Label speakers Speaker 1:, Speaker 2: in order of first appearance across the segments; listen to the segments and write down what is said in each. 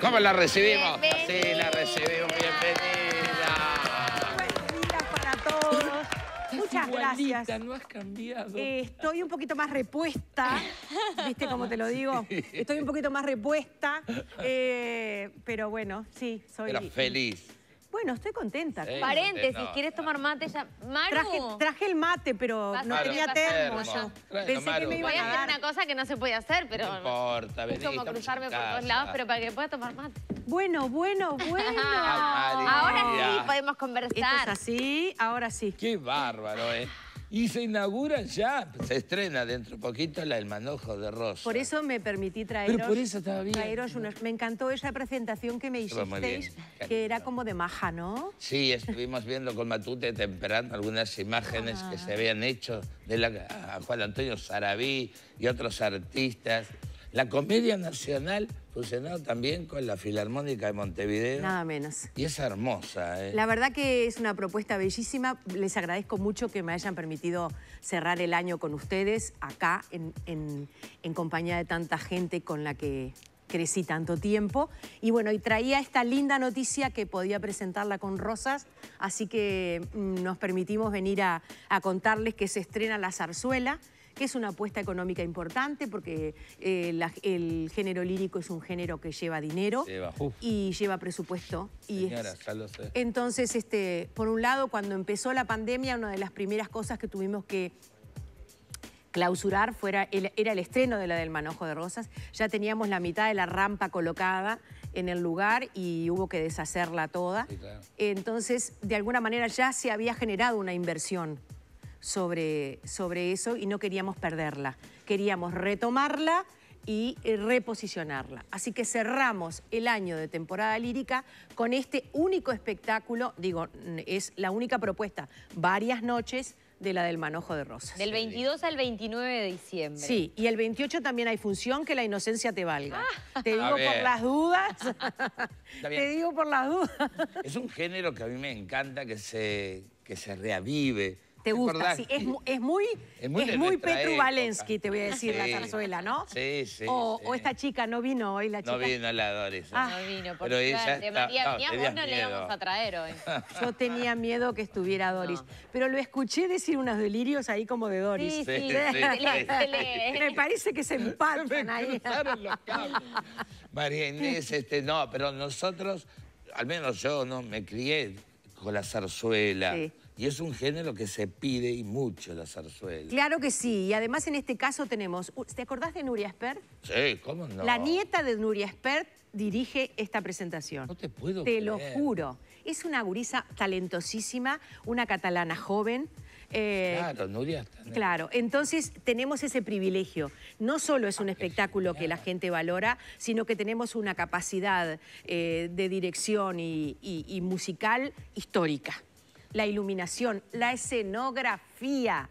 Speaker 1: ¿Cómo la recibimos? Sí, la recibimos. Bienvenida.
Speaker 2: Buenos días para todos.
Speaker 1: Muchas gracias. no has cambiado. Eh,
Speaker 2: estoy un poquito más repuesta, ¿viste cómo te lo digo? Estoy un poquito más repuesta, eh, pero bueno,
Speaker 3: sí, soy... Pero feliz. Bueno, estoy contenta. Paréntesis, ¿quieres tomar mate ya? Traje, el mate, pero no tenía termo.
Speaker 1: Pensé que me iba a, Voy a hacer
Speaker 3: una cosa que no se puede hacer, pero... No
Speaker 1: importa, vení, como cruzarme por todos lados, pero
Speaker 3: para que pueda tomar mate. Bueno, bueno, bueno. ahora sí podemos conversar. Esto es
Speaker 1: así, ahora sí. Qué bárbaro, ¿eh? Y se inaugura ya, se estrena dentro de poquito la El Manojo de Rosa. Por
Speaker 2: eso me permití traeros, Pero por eso estaba bien. Me encantó esa presentación que me hicisteis, que era como de maja, ¿no?
Speaker 1: Sí, estuvimos viendo con Matute temperando algunas imágenes ah. que se habían hecho de la, Juan Antonio Sarabí y otros artistas. La Comedia Nacional fusionado también con la Filarmónica de Montevideo. Nada menos. Y es hermosa. ¿eh? La verdad
Speaker 2: que es una propuesta bellísima. Les agradezco mucho que me hayan permitido cerrar el año con ustedes acá en, compañía de tanta gente con la que crecí tanto tiempo. Y bueno, y traía esta linda noticia que podía presentarla con Rosas, así que mm, nos permitimos venir a, a contarles que se estrena La Zarzuela, que es una apuesta económica importante porque eh, el género lírico es un género que lleva dinero y lleva presupuesto. y Entonces, este, por un lado, cuando empezó la pandemia, una de las primeras cosas que tuvimos que clausurar fuera era el estreno de la del Manojo de Rosas. Ya teníamos la mitad de la rampa colocada en el lugar y hubo que deshacerla toda. Entonces, de alguna manera ya se había generado una inversión sobre, sobre eso y no queríamos perderla. Queríamos retomarla y eh, reposicionarla. Así que cerramos el año de temporada lírica con este único espectáculo, digo, es la única propuesta, varias noches de la del manojo de rosas. Del
Speaker 3: 22 al 29 de diciembre. Sí,
Speaker 2: y el 28 también hay función que la inocencia te valga. Ah. te digo por las dudas.
Speaker 3: te
Speaker 2: digo por las dudas.
Speaker 1: Es un género que a mí me encanta que se, que se reavive
Speaker 2: te gusta, sí. Es, es, muy, es muy, Petru Valensky, te voy a decir, la zarzuela, ¿no?
Speaker 1: Sí, sí o,
Speaker 2: esta chica no vino hoy, la chica. No vino
Speaker 1: la Doris. Ah,
Speaker 2: no vino, porque de
Speaker 1: María no, no le íbamos a traer hoy.
Speaker 2: Yo tenía miedo que estuviera Doris. Pero lo escuché decir unos delirios ahí como de Doris. Sí, sí. Me parece que se empantan ahí. Los
Speaker 1: María Inés, este, no, pero nosotros, al menos yo, no me crié con la zarzuela. Sí y es un género que se pide y mucho la zarzuela.
Speaker 2: Claro que sí. Y además en este caso tenemos... ¿Te acordás de Nuria Espert?
Speaker 1: Sí, ¿cómo no? La nieta
Speaker 2: de Nuria Espert dirige esta presentación. No te puedo Te lo juro. Es una gurisa talentosísima, una catalana joven. Eh, claro, Nuria está. claro, entonces tenemos ese privilegio. No solo es un espectáculo que la gente valora, sino que tenemos una capacidad eh, de dirección y musical histórica la iluminación, la escenografía.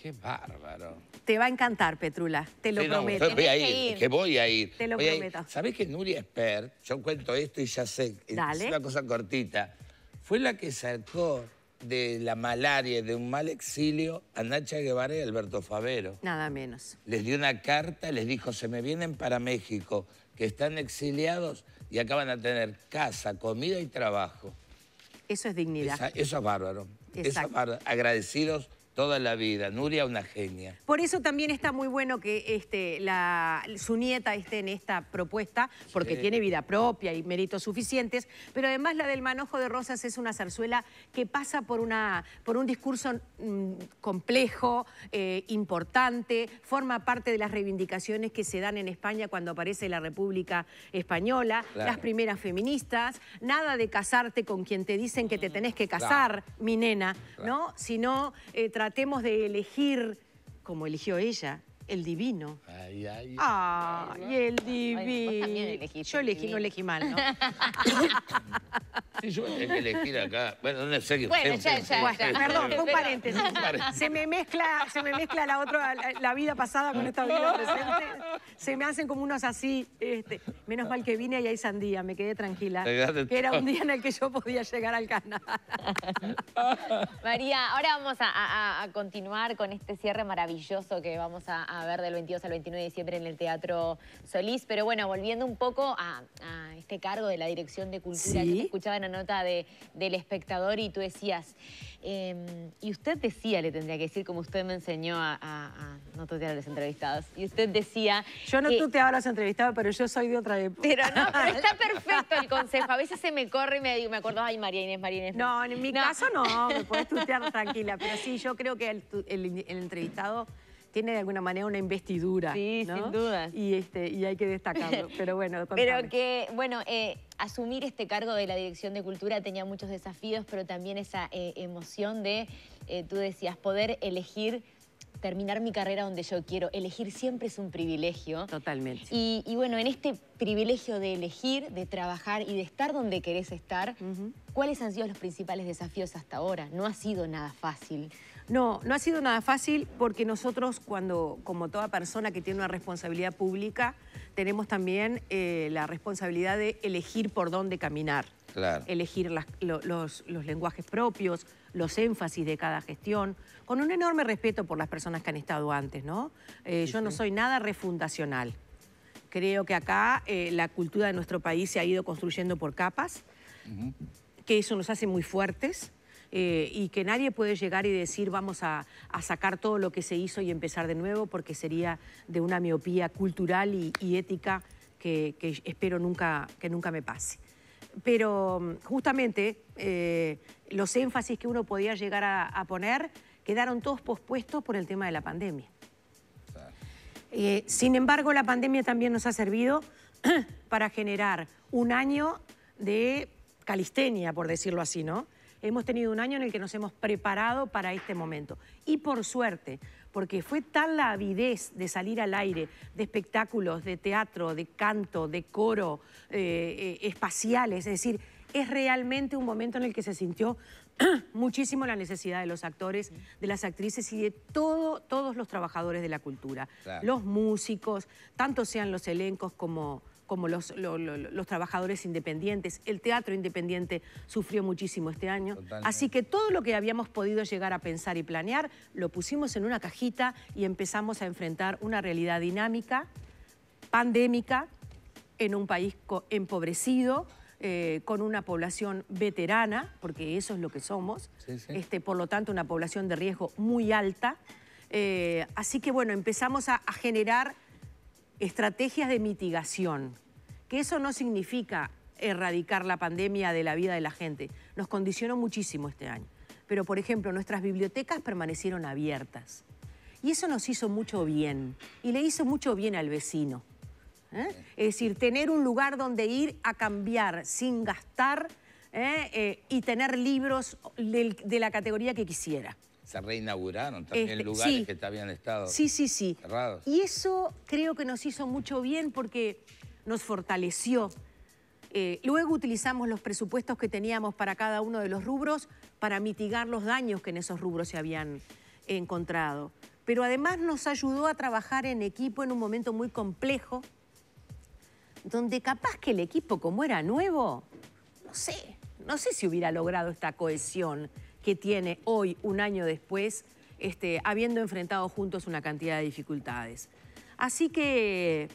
Speaker 2: Qué bárbaro. Te va a encantar, Petrula, te lo prometo. voy a ir, que, voy
Speaker 1: a ir. Te lo prometo. ¿Sabés que Nuria Espert, yo cuento esto y ya sé, Dale. es una cosa cortita, fue la que sacó de la malaria, de un mal exilio, a Nacha Guevara y Alberto Favero.
Speaker 2: Nada menos.
Speaker 1: Les dio una carta, les dijo, se me vienen para México, que están exiliados y acaban a tener casa, comida y trabajo. Eso es dignidad. eso es bárbaro. Eso es bárbaro. Agradecidos Toda la vida. Nuria, una genia.
Speaker 2: Por eso también está muy bueno que este, su nieta esté en esta propuesta, porque tiene vida propia y méritos suficientes, pero además la del manojo de rosas es una zarzuela que pasa por, una, por un discurso mm, complejo, eh, importante, forma parte de las reivindicaciones que se dan en España cuando aparece la República Española, las primeras feministas, nada de casarte con quien te dicen que te mm, tenés que casar, mi nena, ¿no? Sino eh, tratemos de elegir, como eligió ella, el divino. Ay, ay. Ah, ay, y el divino. yo elegí, no elegí mal, ¿no?
Speaker 1: sí, yo tengo elegir acá. Bueno, no sé Bueno, ya, ya, Perdón, un paréntesis. se
Speaker 2: me mezcla, la vida pasada con esta vida presente. Se me hacen como unos así. Este, menos mal que vine y ahí sandía, me quedé tranquila.
Speaker 1: Que era un día
Speaker 3: en el que yo podía llegar al canal. María, ahora vamos a, continuar con este cierre maravilloso que vamos a a, ver del 22 al 29 de diciembre en el Teatro Solís. Pero bueno, volviendo un poco a, este cargo de la Dirección de Cultura, yo te escuchaba una nota de, del espectador y tú decías, em, y usted decía, le tendría que decir, como usted me enseñó a, no tutear a los entrevistados, y usted decía... Yo no eh, tuteaba a los entrevistados, pero yo soy de otra época. Pero no, pero está perfecto el consejo. A veces se me corre y me, digo, me acuerdo, ay, María Inés, María Inés. No, en mi caso no, me puedes tutear tranquila,
Speaker 2: pero sí, yo creo que el entrevistado tiene de alguna manera una investidura. Sí, sin duda. Y, este, y hay que destacarlo. Pero bueno, Pero que,
Speaker 3: bueno, eh, asumir este cargo de la Dirección de Cultura tenía muchos desafíos, pero también esa eh, emoción de, eh, tú decías, poder elegir terminar mi carrera donde yo quiero. Elegir siempre es un privilegio. Totalmente. Y, bueno, en este privilegio de elegir, de trabajar y de estar donde querés estar, ¿cuáles han sido los principales desafíos hasta ahora? No ha sido nada fácil.
Speaker 2: No, no ha sido nada fácil porque nosotros cuando, como toda persona que tiene una responsabilidad pública, tenemos también eh, la responsabilidad de elegir por dónde caminar. Elegir los, lenguajes propios, los énfasis de cada gestión, con un enorme respeto por las personas que han estado antes, ¿no? Eh, yo no soy nada refundacional. Creo que acá eh, la cultura de nuestro país se ha ido construyendo por capas, que eso nos hace muy fuertes, eh, y que nadie puede llegar y decir vamos a, sacar todo lo que se hizo y empezar de nuevo porque sería de una miopía cultural y, ética que, espero nunca, que nunca me pase. Pero mm, justamente eh, los énfasis que uno podía llegar a, poner quedaron todos pospuestos por el tema de la pandemia. Eh, sin embargo, la pandemia también nos ha servido para generar un año de calistenia, por decirlo así, ¿no? Hemos tenido un año en el que nos hemos preparado para este momento. Y por suerte, porque fue tal la avidez de salir al aire, de espectáculos, de teatro, de canto, de coro, eh, eh, espaciales, es decir, es realmente un momento en el que se sintió muchísimo la necesidad de los actores, de las actrices y de todo, todos los trabajadores de la cultura. Los músicos, tanto sean los elencos como como los, trabajadores independientes. El teatro independiente sufrió muchísimo este año. Así que todo lo que habíamos podido llegar a pensar y planear, lo pusimos en una cajita y empezamos a enfrentar una realidad dinámica, pandémica, en un país empobrecido, eh, con una población veterana, porque eso es lo que somos, Este, por lo tanto una población de riesgo muy alta. Eh, así que bueno, empezamos a generar estrategias de mitigación, que eso no significa erradicar la pandemia de la vida de la gente, nos condicionó muchísimo este año. Pero, por ejemplo, nuestras bibliotecas permanecieron abiertas. Y eso nos hizo mucho bien, y le hizo mucho bien al vecino. ¿eh? Es decir, tener un lugar donde ir a cambiar sin gastar ¿eh? Eh, y tener libros de la categoría que quisiera
Speaker 1: se reinauguraron también este, lugares que habían estado sí, sí, sí.
Speaker 2: Y eso creo que nos hizo mucho bien porque nos fortaleció. Eh, luego utilizamos los presupuestos que teníamos para cada uno de los rubros para mitigar los daños que en esos rubros se habían encontrado. Pero además nos ayudó a trabajar en equipo en un momento muy complejo, donde capaz que el equipo, como era nuevo, no sé, no sé si hubiera logrado esta cohesión que tiene hoy, un año después, este, habiendo enfrentado juntos una cantidad de dificultades. Así que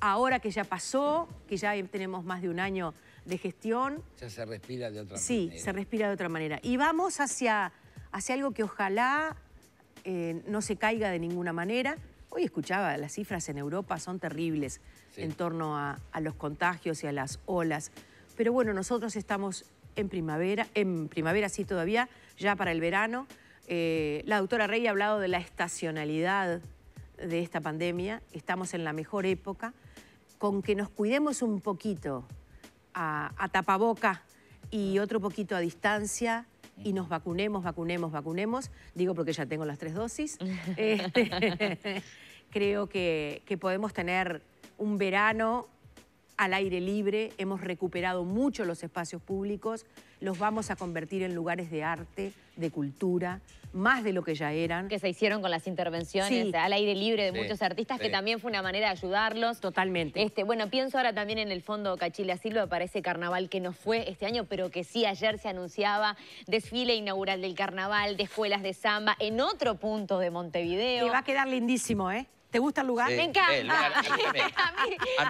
Speaker 2: ahora que ya pasó, que ya tenemos más de un año de gestión...
Speaker 1: Ya se respira de otra manera. Sí, se
Speaker 2: respira de otra manera. Y vamos hacia, hacia algo que ojalá eh, no se caiga de ninguna manera. Hoy escuchaba, las cifras en Europa son terribles en torno a, a los contagios y a las olas. Pero bueno, nosotros estamos en primavera, en primavera sí todavía, ya para el verano. Eh, la doctora Rey ha hablado de la estacionalidad de esta pandemia, estamos en la mejor época, con que nos cuidemos un poquito a, tapaboca y otro poquito a distancia, y nos vacunemos, vacunemos, vacunemos. Digo porque ya tengo las tres dosis. Este, creo que, podemos tener un verano al aire libre, hemos recuperado mucho los espacios públicos, los vamos a convertir en lugares de arte, de cultura,
Speaker 3: más de lo que ya eran. Que se hicieron con las intervenciones al aire libre de muchos artistas, que también fue una manera de ayudarlos. Totalmente. Este, bueno, pienso ahora también en el fondo Cachila Silva para ese carnaval que no fue este año, pero que sí ayer se anunciaba desfile inaugural del carnaval, de escuelas de samba, en otro punto de Montevideo. Que va a quedar lindísimo, ¿eh? ¿Te gusta el lugar? me encanta. a mí también.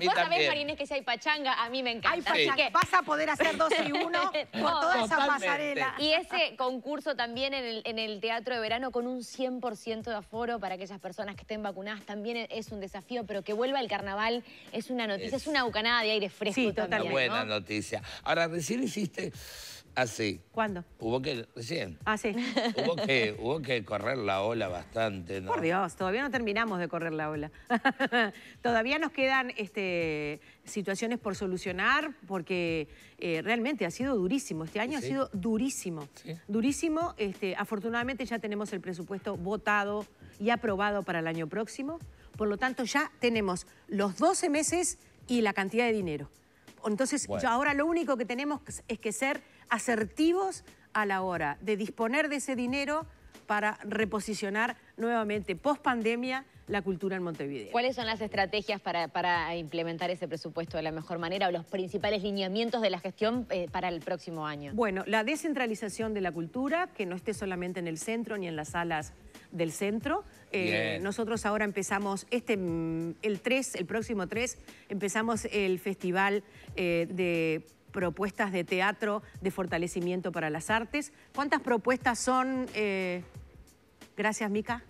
Speaker 3: vos sabés, Marines, que si hay pachanga, a mí me encanta. Hay Vas a poder hacer dos y uno con toda esa pasarela. Y ese concurso también en el, Teatro de Verano con un 100% de aforo para aquellas personas que estén vacunadas también es un desafío, pero que vuelva el carnaval es una noticia, es, una bucanada de aire fresco sí, también. Una buena
Speaker 1: noticia. Ahora, recién hiciste así. Ah, ¿Cuándo? Hubo que, recién.
Speaker 3: Ah, sí.
Speaker 1: Hubo que, correr la ola bastante, ¿no? Por
Speaker 2: Dios, todavía no terminamos de correr la ola. todavía nos quedan este, situaciones por solucionar porque eh, realmente ha sido durísimo. Este año ha sido durísimo. Durísimo. Este, afortunadamente ya tenemos el presupuesto votado y aprobado para el año próximo. Por lo tanto, ya tenemos los 12 meses y la cantidad de dinero. Entonces, ahora lo único que tenemos es que ser asertivos a la hora de disponer de ese dinero para reposicionar nuevamente post pandemia la cultura en Montevideo.
Speaker 3: ¿Cuáles son las estrategias para, implementar ese presupuesto de la mejor manera o los principales lineamientos de la gestión eh, para el próximo año?
Speaker 2: Bueno, la descentralización de la cultura, que no esté solamente en el centro ni en las salas del centro. Eh, nosotros ahora empezamos, este, mm, el 3, el próximo 3, empezamos el festival eh, de propuestas de teatro de fortalecimiento para las artes. ¿Cuántas propuestas son? Eh, gracias, Mica.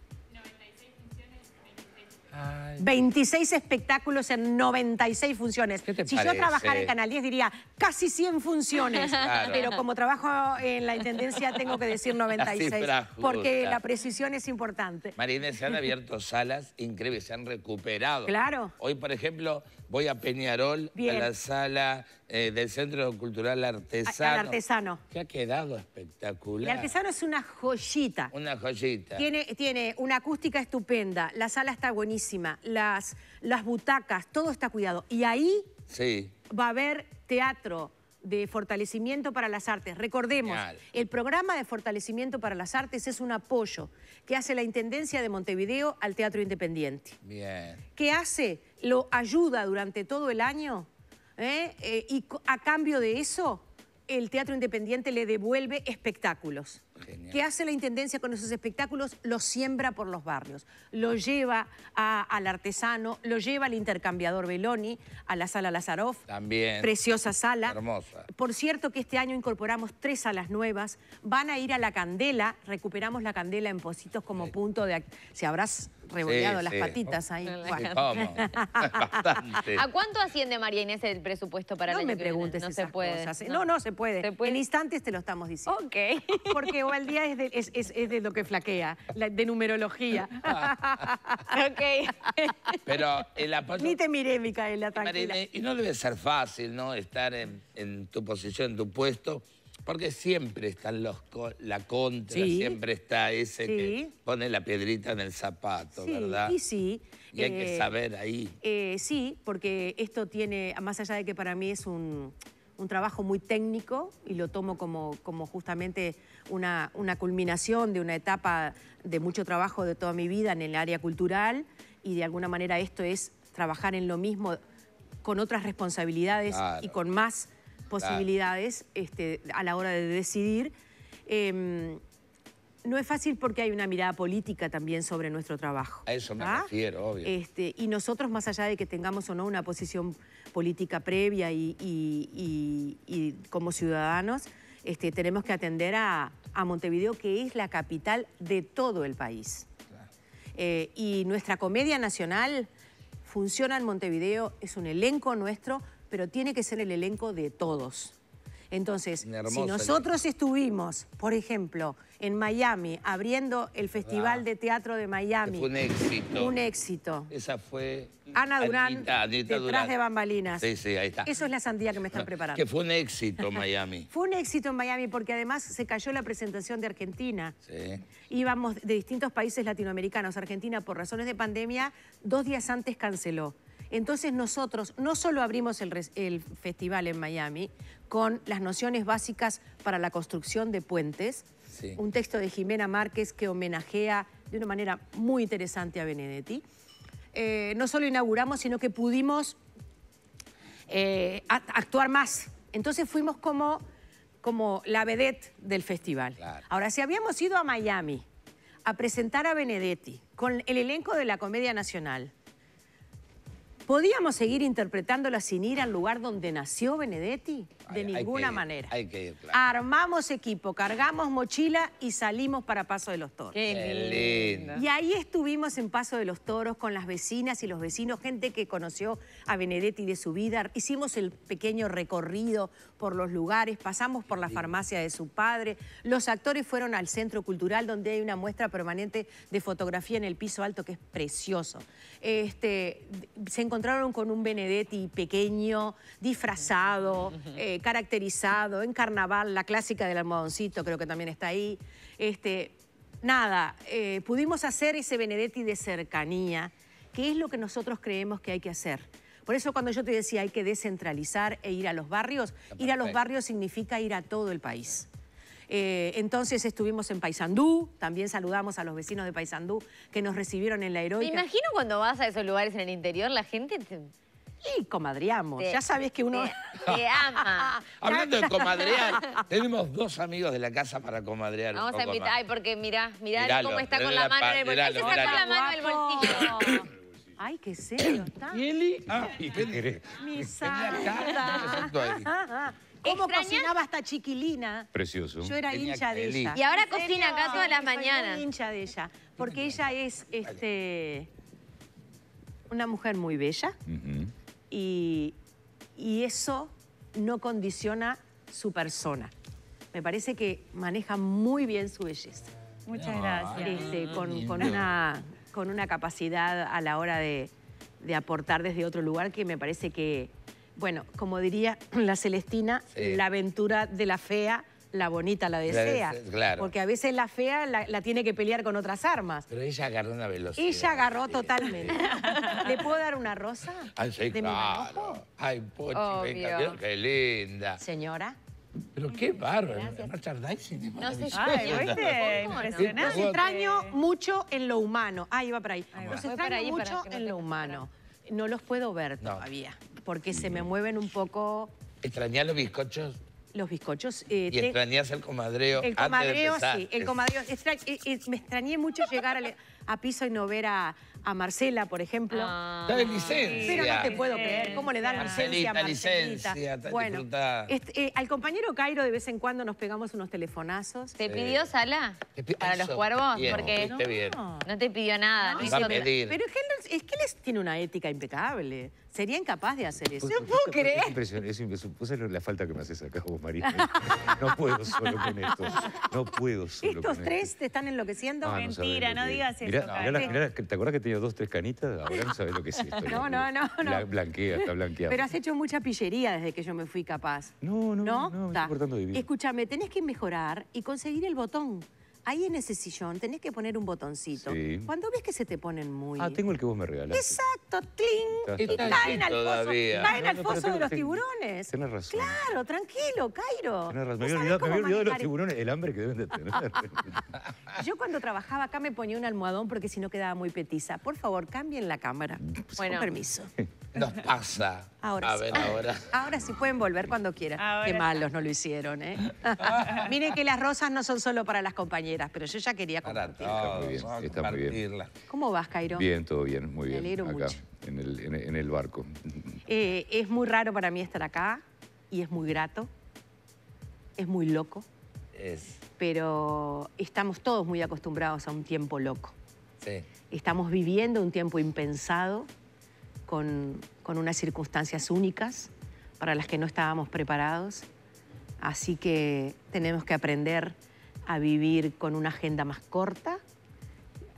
Speaker 2: 26 espectáculos en 96 funciones. si yo trabajara en Canal 10 diría casi 100 funciones, pero como trabajo en la Intendencia tengo que decir 96, porque la precisión es importante. Marina, se han
Speaker 1: abierto salas increíbles, se han recuperado. Claro. Hoy, por ejemplo, voy a Peñarol, a la sala eh, del Centro Cultural Artesano. El artesano. Que ha quedado espectacular. El artesano es una joyita. Una joyita. Tiene,
Speaker 2: tiene una acústica estupenda, la sala está buenísima las, las butacas, todo está cuidado. Y ahí va a haber teatro de fortalecimiento para las artes. Recordemos, el programa de fortalecimiento para las artes es un apoyo que hace la Intendencia de Montevideo al Teatro Independiente. Bien. ¿Qué hace? Lo ayuda durante todo el año ¿eh? Eh, y a cambio de eso, el Teatro Independiente le devuelve espectáculos que ¿Qué hace la Intendencia con esos espectáculos? Los siembra por los barrios, lo lleva al artesano, lo lleva al intercambiador Beloni, a la sala Lazaroff. También. Preciosa sala. Hermosa. Por cierto que este año incorporamos tres salas nuevas. Van a ir a La Candela, recuperamos La Candela
Speaker 3: en Positos como punto de... Se habrás revoleado las patitas ahí.
Speaker 1: ¿A
Speaker 3: cuánto asciende María Inés el presupuesto para no me preguntes ¿eh? No se puede. No, no, se puede. En instantes te lo estamos diciendo. Ok. Porque el es de, es, de lo que
Speaker 2: flaquea, de numerología. ok.
Speaker 1: Pero el eh, Ni te miré,
Speaker 2: Micaela, tranquila.
Speaker 1: Y no debe ser fácil, ¿no? Estar en, tu posición, en tu puesto, porque siempre están los la contra, siempre está ese que pone la piedrita en el zapato, ¿verdad? Sí, sí. Y hay que eh, saber ahí.
Speaker 2: Eh, sí, porque esto tiene, más allá de que para mí es un un trabajo muy técnico y lo tomo como, como justamente una, una culminación de una etapa de mucho trabajo de toda mi vida en el área cultural y de alguna manera esto es trabajar en lo mismo con otras responsabilidades y con más posibilidades este, a la hora de decidir. Em, no es fácil porque hay una mirada política también sobre nuestro trabajo. A eso me ¿Ah?
Speaker 1: refiero, obvio.
Speaker 2: Este, y nosotros, más allá de que tengamos o no una posición política previa y, como ciudadanos, este, tenemos que atender a, Montevideo, que es la capital de todo el país. Eh, y nuestra comedia nacional funciona en Montevideo, es un elenco nuestro, pero tiene que ser el elenco de todos. Entonces, si nosotros estuvimos, por ejemplo, en Miami, abriendo el Festival de Teatro de Miami. Fue un éxito. Un éxito.
Speaker 1: Esa fue...
Speaker 2: Ana Durán,
Speaker 1: detrás de bambalinas. Sí, sí, ahí está. Eso
Speaker 2: es la sandía que me están preparando. Que
Speaker 1: fue un éxito Miami.
Speaker 2: fue un éxito en Miami porque además se cayó la presentación de Argentina. Sí. Íbamos de distintos países latinoamericanos. Argentina, por razones de pandemia, dos días antes canceló. Entonces nosotros no solo abrimos el, festival en Miami, con las nociones básicas para la construcción de puentes. Un texto de Jimena Márquez que homenajea de una manera muy interesante a Benedetti. Eh, no solo inauguramos, sino que pudimos eh, actuar más. Entonces fuimos como, como la vedette del festival. Ahora, si habíamos ido a Miami a presentar a Benedetti con el elenco de la Comedia Nacional, ¿Podíamos seguir interpretándola sin ir al lugar donde nació Benedetti? De ninguna manera. Armamos equipo, cargamos mochila y salimos para Paso de los Toros. Qué, Y ahí estuvimos en Paso de los Toros con las vecinas y los vecinos, gente que conoció a Benedetti de su vida. Hicimos el pequeño recorrido por los lugares, pasamos por la farmacia de su padre. Los actores fueron al Centro Cultural donde hay una muestra permanente de fotografía en el piso alto que es precioso. Este, se encontraron con un Benedetti pequeño, disfrazado, eh, caracterizado, en carnaval, la clásica del almohadoncito creo que también está ahí. Este, nada, eh, pudimos hacer ese Benedetti de cercanía, que es lo que nosotros creemos que hay que hacer. Por eso cuando yo te decía hay que descentralizar e ir a los barrios, ir a los barrios significa ir a todo el país. Eh, entonces estuvimos en Paysandú, también saludamos a los vecinos de Paysandú que nos recibieron en la heroica. Me imagino
Speaker 3: cuando vas a esos lugares en el interior, la gente... Te...
Speaker 2: Y comadreamos, ya sabes que uno...
Speaker 3: Te, ama. Hablando de comadrear,
Speaker 1: tenemos dos amigos de la casa para comadrear. Vamos a invitar, ay,
Speaker 3: porque mirá, mirá cómo está con la mano la del bolsillo. Ay,
Speaker 1: qué serio está. ¿Y Eli? Ah, ¿y qué querés?
Speaker 2: Mi ¿Cómo cocinaba hasta chiquilina?
Speaker 1: Precioso. Yo era hincha de ella. Y
Speaker 3: ahora cocina acá todas las mañanas.
Speaker 2: hincha de ella. Porque ella es este, una mujer muy bella. y, eso no condiciona su persona. Me parece que maneja muy bien su belleza.
Speaker 1: Muchas ah, gracias.
Speaker 2: Este, con, una, con una capacidad a la hora de aportar desde otro lugar que me parece que bueno, como diría la Celestina, la aventura de la fea la bonita la desea. Porque a veces la fea la, tiene que pelear con otras armas.
Speaker 1: Pero ella agarró una velocidad.
Speaker 2: Ella agarró totalmente. ¿Le puedo dar una rosa?
Speaker 1: Ay, sí, claro. Ay, Pochi, venga, qué linda. Señora. Pero qué bárbaro, no se sé, ¿viste? extraño
Speaker 2: mucho en lo humano. Ah, iba para ahí. Nos extraño mucho en lo humano. No los puedo ver todavía porque se me mueven un poco...
Speaker 1: ¿Extrañás los bizcochos? Los bizcochos.
Speaker 2: Eh, ¿Y te... extrañás el
Speaker 1: comadreo? El comadreo, sí. El comadreo.
Speaker 2: Eh, eh, me extrañé mucho llegar a, piso y no ver a, a Marcela, por ejemplo. Dale ah. licencia. Pero no te puedo creer. ¿Cómo le dan licencia Marcelita? licencia. Bueno, este, al compañero Cairo de vez en cuando nos pegamos unos telefonazos. ¿Te pidió sala?
Speaker 3: Para los cuervos,
Speaker 2: porque no, no, te pidió nada. Pero es es que él tiene una ética impecable sería incapaz de hacer eso. No puedo creer.
Speaker 1: Es impresionante. la falta que me haces acá vos, María. No puedo solo con esto. No puedo solo ¿Estos tres
Speaker 2: te están enloqueciendo? Ah, Mentira, no, digas eso. Mirá la,
Speaker 1: ¿Te acuerdas que tenía dos, tres canitas? Ahora no sabes lo que es esto. No,
Speaker 2: no, no. La blanquea, está blanqueado. Pero has hecho mucha pillería desde que yo me fui capaz. No, no, no, no me estoy Escúchame, tenés que mejorar y conseguir el botón ahí en ese sillón tenés que poner un botoncito. Cuando ves que se te ponen muy... Ah,
Speaker 1: tengo el que vos me regalaste.
Speaker 2: Exacto, tling, y caen al pozo, caen al pozo de los tiburones. Tienes razón. Claro, tranquilo, Cairo. razón. Me había olvidado, de los tiburones,
Speaker 1: el hambre que deben de tener.
Speaker 2: Yo cuando trabajaba acá me ponía un almohadón porque si no quedaba muy petiza. Por favor, cambien la cámara. Mm, pues bueno. Con permiso.
Speaker 1: Nos pasa. Ahora sí.
Speaker 2: Ah, ahora. sí pueden volver cuando quieran. Qué malos no lo hicieron, ¿eh? Miren que las rosas no son solo para las compañeras, pero yo ya quería
Speaker 1: compartirlas. está muy bien.
Speaker 2: ¿Cómo vas, Cairo? Bien,
Speaker 1: todo bien, muy bien. En el, barco.
Speaker 2: Eh, es muy raro para mí estar acá y es muy grato. Es muy loco. Pero estamos todos muy acostumbrados a un tiempo loco. Estamos viviendo un tiempo impensado con, unas circunstancias únicas para las que no estábamos preparados. Así que tenemos que aprender a vivir con una agenda más corta,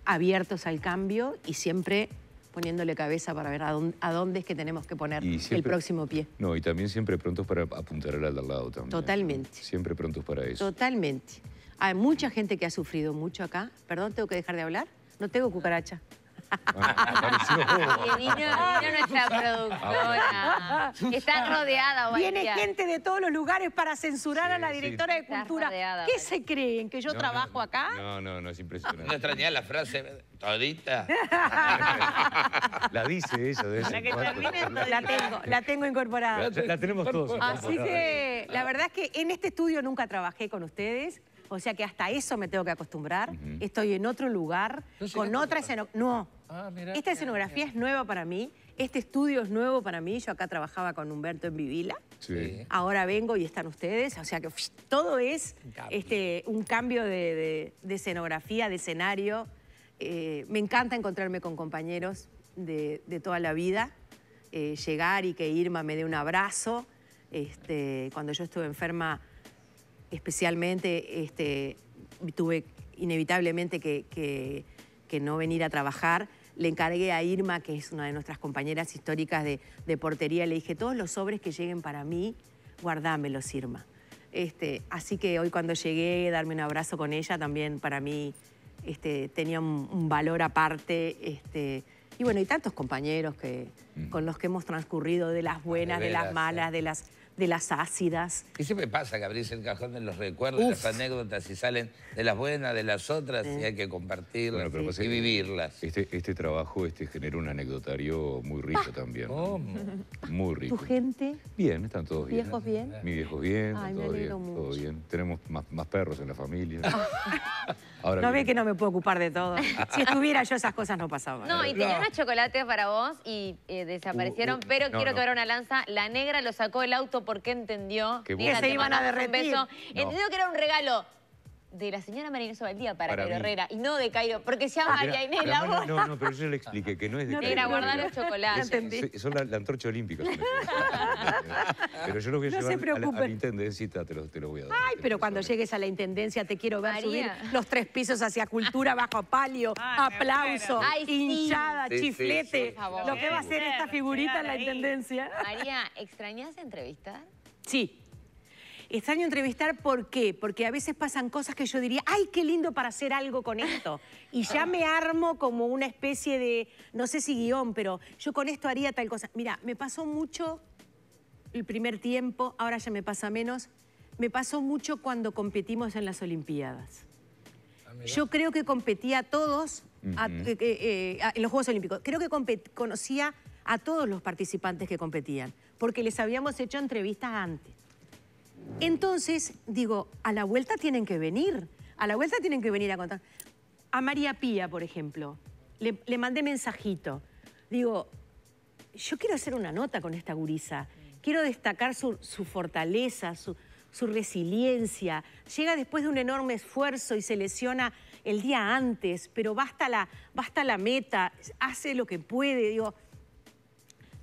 Speaker 2: abiertos al cambio y siempre poniéndole cabeza para ver a dónde, es que tenemos que poner el próximo pie.
Speaker 1: No, y también siempre prontos para apuntar al lado también.
Speaker 2: Totalmente.
Speaker 1: Siempre prontos para eso.
Speaker 2: Totalmente. Hay mucha gente que ha sufrido mucho acá. Perdón, tengo que dejar de hablar. No tengo cucaracha
Speaker 1: nuestra productora.
Speaker 2: Está rodeada, Viene gente de todos los lugares para censurar a la directora de cultura. ¿Qué se creen? ¿Que yo trabajo acá?
Speaker 1: No, no, no, es No extrañé la frase todita. La dice ella de La tengo, la
Speaker 2: tengo incorporada. La- La tenemos todos. Así que la verdad es que en este estudio nunca trabajé con ustedes. O sea que hasta eso me tengo que acostumbrar. Estoy en otro lugar, con otra ah, escenografía. No, esta escenografía es nueva para mí. Este estudio es nuevo para mí. Yo acá trabajaba con Humberto en Vivila. Ahora vengo y están ustedes. O sea que todo es un cambio, este, un cambio de, escenografía, de escenario. Eh, me encanta encontrarme con compañeros de, toda la vida. Eh, llegar y que Irma me dé un abrazo. Este, cuando yo estuve enferma especialmente este, tuve inevitablemente que, no venir a trabajar le encargué a Irma, que es una de nuestras compañeras históricas de, portería, le dije, todos los sobres que lleguen para mí, guardámelos, Irma. Este, así que hoy cuando llegué, darme un abrazo con ella también para mí este, tenía un, valor aparte. Este, y bueno, y tantos compañeros que, mm. con los que hemos transcurrido de las buenas, de las malas, de las de las ácidas.
Speaker 1: Y siempre pasa que abrís el cajón de los recuerdos, las anécdotas y salen de las buenas, de las otras y hay que compartirlas y vivirlas. Este, este, trabajo este generó un anecdotario muy rico también. Muy rico. ¿Tu gente? Bien, están todos bien. ¿Viejos bien? Mi viejo bien, todo, bien todo bien. Tenemos más, perros en la familia. Ah. no ve
Speaker 2: que no me puedo ocupar de todo. Si estuviera yo esas cosas no pasaban. No, y tenía unos
Speaker 3: chocolates para vos y eh, desaparecieron, uh, uh, pero quiero tomar una lanza. La negra lo sacó el auto porque entendió que, se iban a derretir. Entendió que era un regalo de la señora María Inés Ovaldía para, para Herrera y no de Cairo, porque se llama ah, María Inés la No, no, pero
Speaker 1: yo le expliqué que no es de no, Cairo. Era guardar los chocolates. son la, antorcha olímpica. pero yo lo voy a llevar a la, a la, intendencita, te lo, te lo voy a
Speaker 2: dar. Ay, pero cuando llegues a la intendencia te quiero ver subir los tres pisos hacia cultura, bajo palio, aplauso, hinchada, chiflete. lo que va a ser esta figurita en la intendencia.
Speaker 3: María, ¿extrañas entrevistar?
Speaker 2: Sí, Extraño entrevistar, ¿por qué? Porque a veces pasan cosas que yo diría, ay, qué lindo para hacer algo con esto. Y ya me armo como una especie de, no sé si guión, pero yo con esto haría tal cosa. Mira, me pasó mucho el primer tiempo, ahora ya me pasa menos. Me pasó mucho cuando competimos en las Olimpiadas. Ah, yo creo que competía a todos eh, eh, eh, en los Juegos Olímpicos. Creo que conocía a todos los participantes que competían, porque les habíamos hecho entrevistas antes. Entonces, digo, a la vuelta tienen que venir. A la vuelta tienen que venir a contar. A María Pía, por ejemplo, le, mandé mensajito. Digo, yo quiero hacer una nota con esta gurisa. Quiero destacar su, fortaleza, su, resiliencia. Llega después de un enorme esfuerzo y se lesiona el día antes, pero basta la, basta la meta, hace lo que puede. Digo,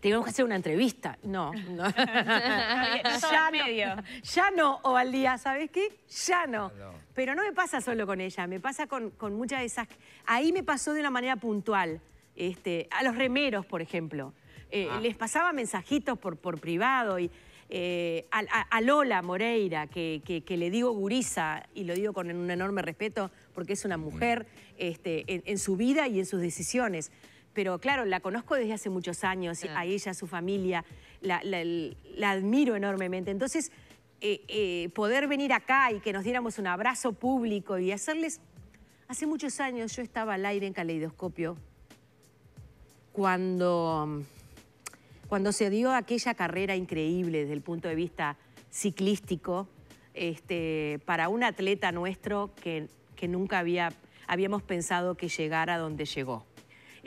Speaker 2: tenemos que hacer una entrevista. No, no.
Speaker 1: ya, no ya no,
Speaker 2: día, ¿sabes qué? Ya no. Pero no me pasa solo con ella, me pasa con, con muchas de esas... Ahí me pasó de una manera puntual. Este, a los remeros, por ejemplo. Eh, ah. Les pasaba mensajitos por, por privado y... Eh, a, Lola Moreira, que, que, le digo gurisa, y lo digo con un enorme respeto, porque es una mujer este, en, su vida y en sus decisiones pero claro, la conozco desde hace muchos años, a ella, a su familia, la, admiro enormemente. Entonces, eh, eh, poder venir acá y que nos diéramos un abrazo público y hacerles... Hace muchos años yo estaba al aire en Caleidoscopio cuando, cuando se dio aquella carrera increíble desde el punto de vista ciclístico este, para un atleta nuestro que, que nunca había, habíamos pensado que llegara donde llegó.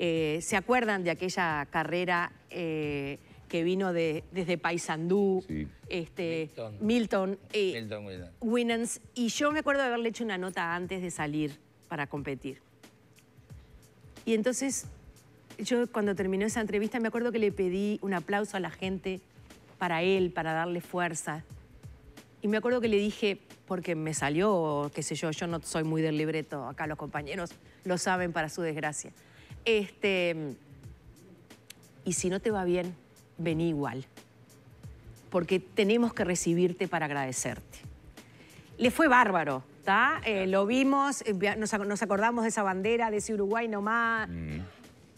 Speaker 2: Eh, ¿Se acuerdan de aquella carrera eh, que vino desde Paysandú? Este, Milton. Eh, Winans. Y yo me acuerdo de haberle hecho una nota antes de salir para competir. Y entonces, yo cuando terminó esa entrevista me acuerdo que le pedí un aplauso a la gente para él, para darle fuerza. Y me acuerdo que le dije, porque me salió, qué sé yo, yo no soy muy del libreto, acá los compañeros lo saben para su desgracia. Este, y si no te va bien, ven igual, porque tenemos que recibirte para agradecerte. Le fue bárbaro, ¿está? Eh, lo vimos, eh, nos, acordamos de esa bandera, de ese Uruguay nomás. Mm.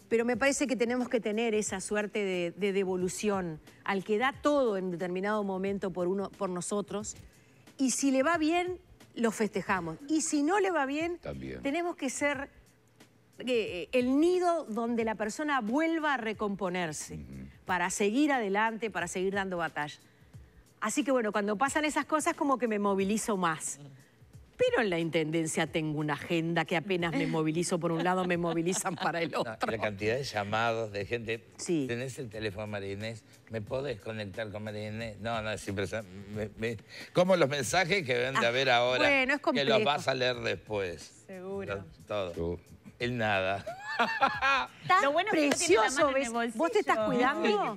Speaker 2: Pero me parece que tenemos que tener esa suerte de, devolución al que da todo en determinado momento por, uno, por nosotros. Y si le va bien, lo festejamos. Y si no le va bien, También. tenemos que ser eh, eh, el nido donde la persona vuelva a recomponerse para seguir adelante, para seguir dando batalla. Así que bueno, cuando pasan esas cosas como que me movilizo más. Pero en la Intendencia tengo una agenda que apenas me movilizo por un lado, me movilizan para el otro. la cantidad de
Speaker 1: llamados de gente. Sí. ¿Tenés el teléfono, María Inés? ¿Me podés conectar con María Inés? No, no, es impresionante. Como los mensajes que ven de ah, haber ahora. Bueno, es Que los vas a leer después. Seguro. Todo el nada.
Speaker 2: Tan lo bueno es precioso, ¿Vos te estás cuidando?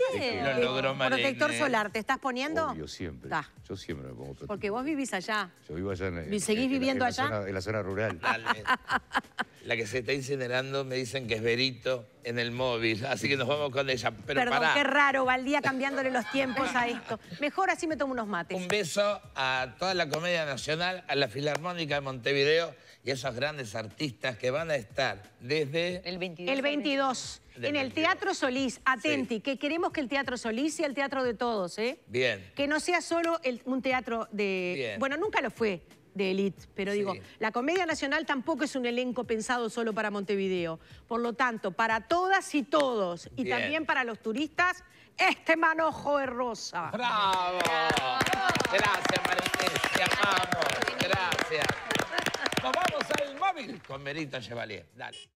Speaker 2: Lo Protector solar, ¿te estás poniendo? Yo
Speaker 1: siempre. Yo siempre me pongo protector.
Speaker 2: Porque vos vivís allá.
Speaker 1: Yo vivo allá en, ¿Seguís viviendo allá? en la zona rural. Dale la que se está incinerando, me dicen que es Berito en el móvil. Así que nos vamos con ella. Pero Perdón, qué
Speaker 2: raro, Valdía cambiándole los tiempos a esto. Mejor así me tomo unos mates. Un beso
Speaker 1: a toda la Comedia Nacional, a la Filarmónica de Montevideo y a esos grandes artistas que van a estar desde...
Speaker 2: El 22. El 22. en el Teatro Solís, atenti, que queremos que el Teatro Solís sea el teatro de todos, ¿eh? Bien. Que no sea solo un teatro de... Bueno, nunca lo fue, de élite. Pero digo, la Comedia Nacional tampoco es un elenco pensado solo para Montevideo. Por lo tanto, para todas y todos, y también para los turistas, este manojo es rosa. ¡Bravo!
Speaker 1: Gracias, Maritza, Te amamos. Gracias. Nos vamos al móvil con Merita Chevalier. Dale.